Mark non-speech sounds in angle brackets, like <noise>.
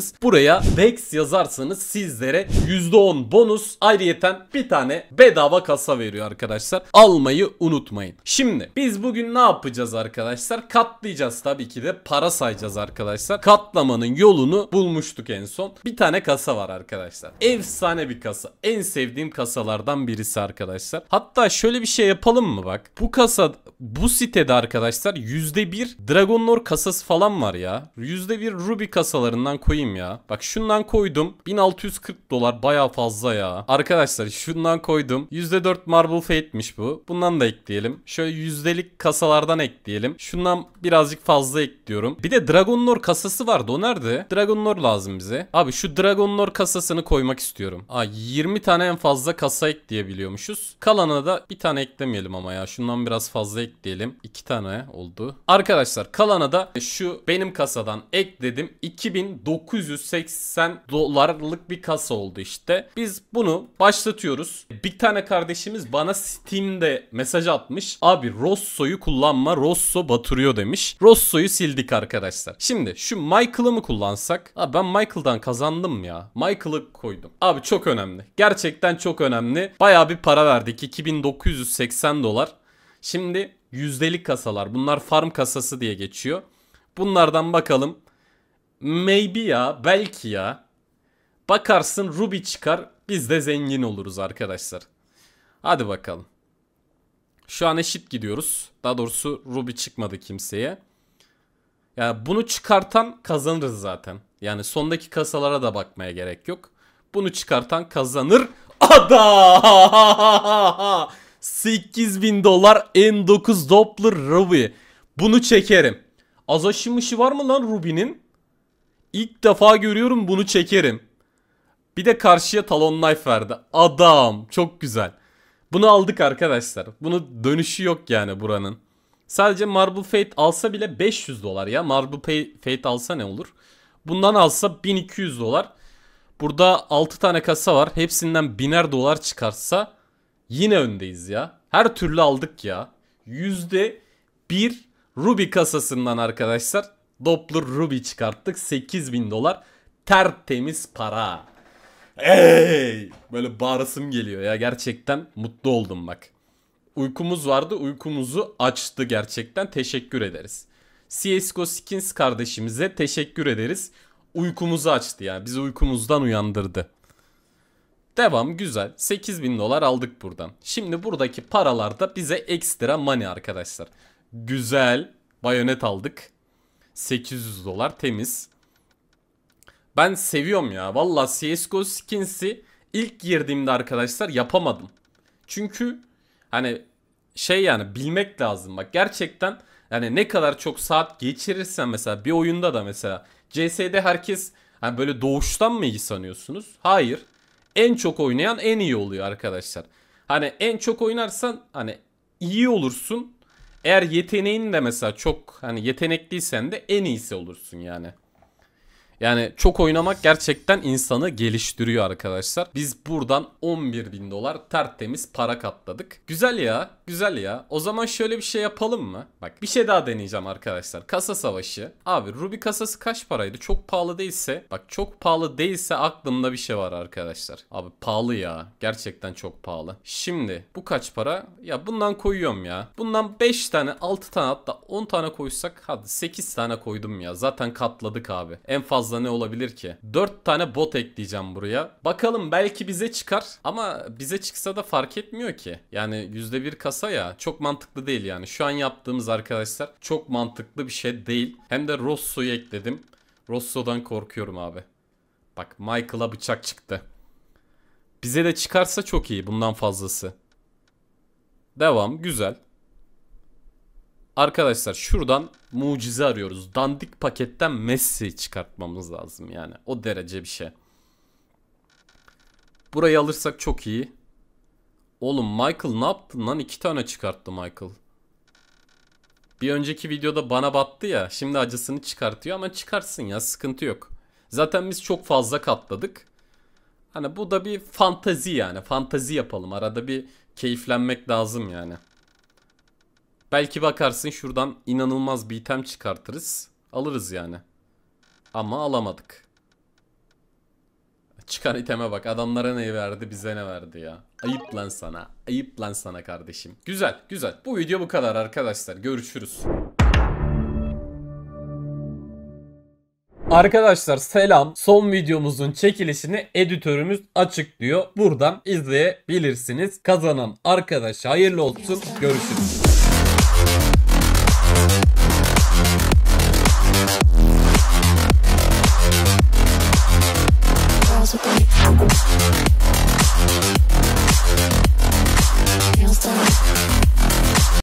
yazarsanız buraya Vex yazarsanız sizlere %10 bonus ayrıyeten bir tane bedava kasa veriyor arkadaşlar. Almayı unutmayın. Şimdi biz bugün ne yapacağız arkadaşlar? Katlayacağız tabii ki de para sayacağız arkadaşlar. Katlamanın yolunu bulmuştuk en son. Bir tane kasa var arkadaşlar. Efsane bir kasa. En sevdiğim kasalardan birisi arkadaşlar. Hatta şöyle bir şey yapalım mı bak. Bu kasa bu sitede arkadaşlar %1 Dragon Lore kasası falan var ya. %1 Ruby kasalarından koyayım koyayım ya. Bak şundan koydum. 1640 dolar baya fazla ya. Arkadaşlar şundan koydum. %4 Marble Fate'miş bu. Bundan da ekleyelim. Şöyle yüzdelik kasalardan ekleyelim. Şundan birazcık fazla ekliyorum. Bir de Dragon Lore kasası vardı. O nerede? Dragon Lore lazım bize. Abi şu Dragon Lore kasasını koymak istiyorum. Aa 20 tane en fazla kasa ekleyebiliyormuşuz. Kalana da bir tane eklemeyelim ama ya. Şundan biraz fazla ekleyelim. 2 tane oldu. Arkadaşlar kalana da şu benim kasadan ekledim. 2900 980 dolarlık bir kasa oldu işte. Biz bunu başlatıyoruz. Bir tane kardeşimiz bana Steam'de mesaj atmış. Abi Rosso'yu kullanma Rosso batırıyor demiş. Rosso'yu sildik arkadaşlar. Şimdi şu Michael'ı mı kullansak? Abi ben Michael'dan kazandım ya. Michael'ı koydum. Abi çok önemli. Gerçekten çok önemli. Bayağı bir para verdik. 2980 dolar. Şimdi yüzdelik kasalar. Bunlar farm kasası diye geçiyor. Bunlardan bakalım Maybe ya, belki ya. Bakarsın Ruby çıkar, biz de zengin oluruz arkadaşlar. Hadi bakalım. Şu an eşit gidiyoruz. Daha doğrusu Ruby çıkmadı kimseye. Ya yani bunu çıkartan kazanırız zaten. Yani sondaki kasalara da bakmaya gerek yok. Bunu çıkartan kazanır. Ada! 8000 <laughs> dolar N9 Doppler Ruby. Bunu çekerim. Az aşımışı var mı lan Ruby'nin? İlk defa görüyorum bunu çekerim. Bir de karşıya talon knife verdi. Adam çok güzel. Bunu aldık arkadaşlar. Bunu dönüşü yok yani buranın. Sadece Marble Fate alsa bile 500 dolar ya. Marble Fate alsa ne olur? Bundan alsa 1200 dolar. Burada 6 tane kasa var. Hepsinden biner dolar çıkarsa yine öndeyiz ya. Her türlü aldık ya. %1 Ruby kasasından arkadaşlar. Doppler Ruby çıkarttık. 8000 dolar. Tertemiz para. Ey! Böyle bağırasım geliyor ya gerçekten mutlu oldum bak. Uykumuz vardı uykumuzu açtı gerçekten teşekkür ederiz. CSGO Skins kardeşimize teşekkür ederiz. Uykumuzu açtı yani bizi uykumuzdan uyandırdı. Devam güzel 8000 dolar aldık buradan. Şimdi buradaki paralar da bize ekstra money arkadaşlar. Güzel bayonet aldık. 800 dolar temiz. Ben seviyorum ya. Valla CSGO skins'i ilk girdiğimde arkadaşlar yapamadım. Çünkü hani şey yani bilmek lazım. Bak gerçekten yani ne kadar çok saat geçirirsen mesela bir oyunda da mesela CS'de herkes hani böyle doğuştan mı iyi sanıyorsunuz? Hayır. En çok oynayan en iyi oluyor arkadaşlar. Hani en çok oynarsan hani iyi olursun eğer yeteneğin de mesela çok hani yetenekliysen de en iyisi olursun yani. Yani çok oynamak gerçekten insanı geliştiriyor arkadaşlar. Biz buradan 11 bin dolar tertemiz para katladık. Güzel ya güzel ya. O zaman şöyle bir şey yapalım mı? Bak bir şey daha deneyeceğim arkadaşlar. Kasa savaşı. Abi Ruby kasası kaç paraydı? Çok pahalı değilse. Bak çok pahalı değilse aklımda bir şey var arkadaşlar. Abi pahalı ya. Gerçekten çok pahalı. Şimdi bu kaç para? Ya bundan koyuyorum ya. Bundan 5 tane 6 tane hatta 10 tane koysak. Hadi 8 tane koydum ya. Zaten katladık abi. En fazla fazla ne olabilir ki? 4 tane bot ekleyeceğim buraya. Bakalım belki bize çıkar ama bize çıksa da fark etmiyor ki. Yani %1 kasa ya çok mantıklı değil yani. Şu an yaptığımız arkadaşlar çok mantıklı bir şey değil. Hem de Rosso'yu ekledim. Rosso'dan korkuyorum abi. Bak Michael'a bıçak çıktı. Bize de çıkarsa çok iyi bundan fazlası. Devam güzel. Arkadaşlar şuradan mucize arıyoruz. Dandik paketten Messi çıkartmamız lazım yani. O derece bir şey. Burayı alırsak çok iyi. Oğlum Michael ne yaptın lan? iki tane çıkarttı Michael. Bir önceki videoda bana battı ya. Şimdi acısını çıkartıyor ama çıkarsın ya sıkıntı yok. Zaten biz çok fazla katladık. Hani bu da bir fantazi yani. Fantazi yapalım. Arada bir keyiflenmek lazım yani. Belki bakarsın şuradan inanılmaz bir item çıkartırız. Alırız yani. Ama alamadık. Çıkan iteme bak. Adamlara ne verdi bize ne verdi ya. Ayıp lan sana. Ayıp lan sana kardeşim. Güzel güzel. Bu video bu kadar arkadaşlar. Görüşürüz. Arkadaşlar selam. Son videomuzun çekilişini editörümüz açıklıyor. Buradan izleyebilirsiniz. Kazanan arkadaş hayırlı olsun. Görüşürüz.